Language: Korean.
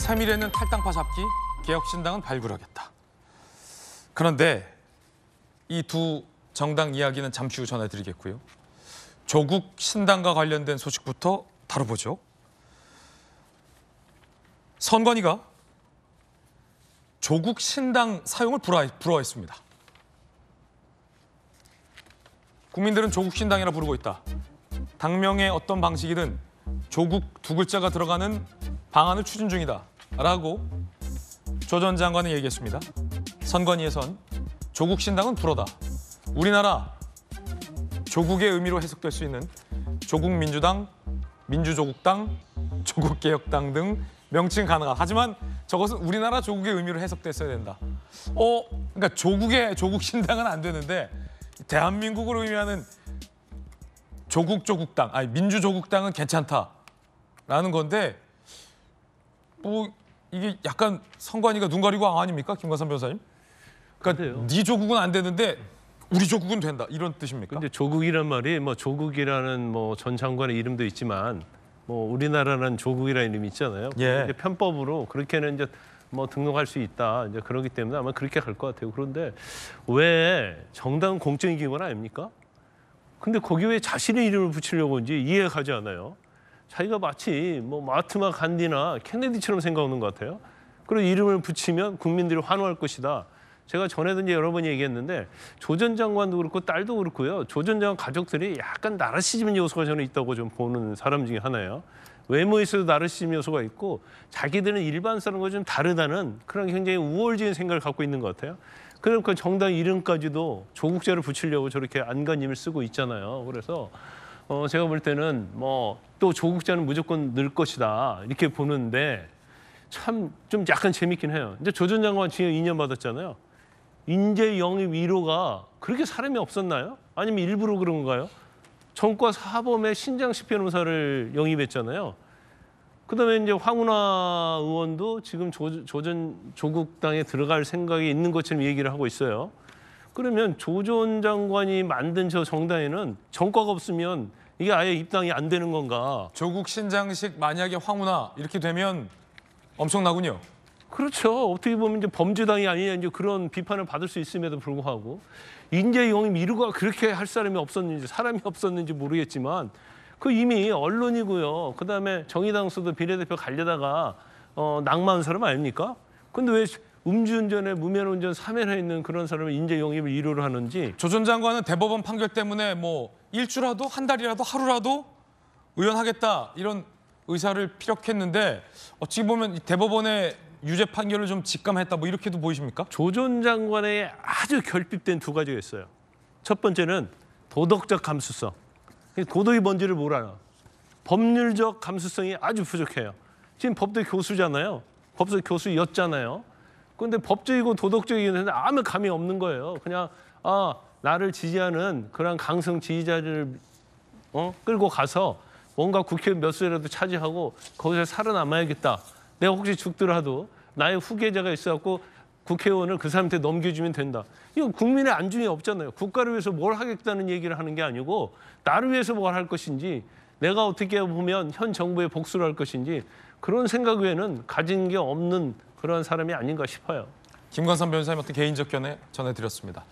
3일에는 탈당파 잡기, 개혁신당은 발굴하겠다. 그런데 이 두 정당 이야기는 잠시 후 전해드리겠고요. 조국 신당과 관련된 소식부터 다뤄보죠. 선관위가 조국 신당 사용을 불허했습니다. 국민들은 조국 신당이라 부르고 있다. 당명의 어떤 방식이든 조국 두 글자가 들어가는 방안을 추진 중이다. 라고 조 전 장관이 얘기했습니다. 선관위에선 조국 신당은 불어다. 우리나라 조국의 의미로 해석될 수 있는 조국 민주당, 민주조국당, 조국개혁당 등 명칭 가능한. 하지만 저것은 우리나라 조국의 의미로 해석됐어야 된다. 어, 그러니까 조국의 조국 신당은 안 되는데 대한민국을 의미하는 조국 조국당, 아니 민주 조국당은 괜찮다라는 건데 뭐 이게 약간 선관위가눈 가리고 왕 아, 아닙니까 김관삼 변호사님? 그러니까 그요네 조국은 안 되는데 우리 조국은 된다 이런 뜻입니까? 근데 조국이란 말이 뭐 조국이라는 뭐 전 장관의 이름도 있지만 뭐 우리나라는 조국이라는 이름이 있잖아요. 예. 이제 편법으로 그렇게는 이제 뭐 등록할 수 있다. 이제 그러기 때문에 아마 그렇게 갈 것 같아요. 그런데 왜정당 공적인 기관 아닙니까? 근데 거기 왜 자신의 이름을 붙이려고 이제 이해가 가지 않아요. 자기가 마치 뭐 마트마 간디나 케네디처럼 생각하는 것 같아요. 그리고 이름을 붙이면 국민들이 환호할 것이다. 제가 전에도 이제 여러 번 얘기했는데 조전 장관도 그렇고 딸도 그렇고요. 조전 장관 가족들이 약간 나르시즘 요소가 저는 있다고 좀 보는 사람 중에 하나예요. 외모에서도 나르시즘 요소가 있고 자기들은 일반 사람과 좀 다르다는 그런 굉장히 우월적인 생각을 갖고 있는 것 같아요. 그러니까 정당 이름까지도 조국제를 붙이려고 저렇게 안간힘을 쓰고 있잖아요. 그래서 어, 제가 볼 때는 뭐또 조국자는 무조건 늘 것이다 이렇게 보는데 참 좀 약간 재밌긴 해요. 이제 조전 장관 징역 2년 받았잖아요. 인재 영입 1호가 그렇게 사람이 없었나요? 아니면 일부러 그런 가요 전과 사범의 신장 집행검사를 영입했잖아요. 그다음에 이제 황운하 의원도 지금 조, 조전 조국당에 들어갈 생각이 있는 것처럼 얘기를 하고 있어요. 그러면 조전 장관이 만든 저 정당에는 전과가 없으면 이게 아예 입당이 안 되는 건가? 조국 신장식 만약에 황운하 이렇게 되면 엄청나군요. 그렇죠. 어떻게 보면 이제 범죄당이 아니냐 이제 그런 비판을 받을 수 있음에도 불구하고 인재 용입 이루가 그렇게 할 사람이 없었는지 사람이 없었는지 모르겠지만 그 이미 언론이고요. 그다음에 정의당수도 비례대표 갈려다가 어, 낙마한 사람 아닙니까? 근데 왜 음주운전에 무면운전 사면나 있는 그런 사람을 인재 용입을 이루를 하는지 조 전 장관은 대법원 판결 때문에 뭐 일주라도 한 달이라도 하루라도 의원하겠다 이런 의사를 피력했는데 어찌 보면 대법원의 유죄 판결을 좀 직감했다 뭐 이렇게도 보이십니까? 조 전 장관의 아주 결핍된 두가지가있어요첫 번째는 도덕적 감수성. 도덕이 뭔지를 몰라요. 법률적 감수성이 아주 부족해요. 지금 법대 교수잖아요. 법대 교수였잖아요. 그런데 법적이고 도덕적이긴 한데 아무 감이 없는 거예요. 그냥 아 나를 지지하는 그런 강성 지지자를 어? 끌고 가서 뭔가 국회의원 몇 수라도 차지하고 거기서 살아남아야겠다. 내가 혹시 죽더라도 나의 후계자가 있어갖고 국회의원을 그 사람한테 넘겨주면 된다. 이거 국민의 안중이 없잖아요. 국가를 위해서 뭘 하겠다는 얘기를 하는 게 아니고 나를 위해서 뭘 할 것인지 내가 어떻게 보면 현 정부에 복수를 할 것인지 그런 생각 외에는 가진 게 없는 그런 사람이 아닌가 싶어요. 김관선 변호사님 어떤 개인적 견해 전해드렸습니다.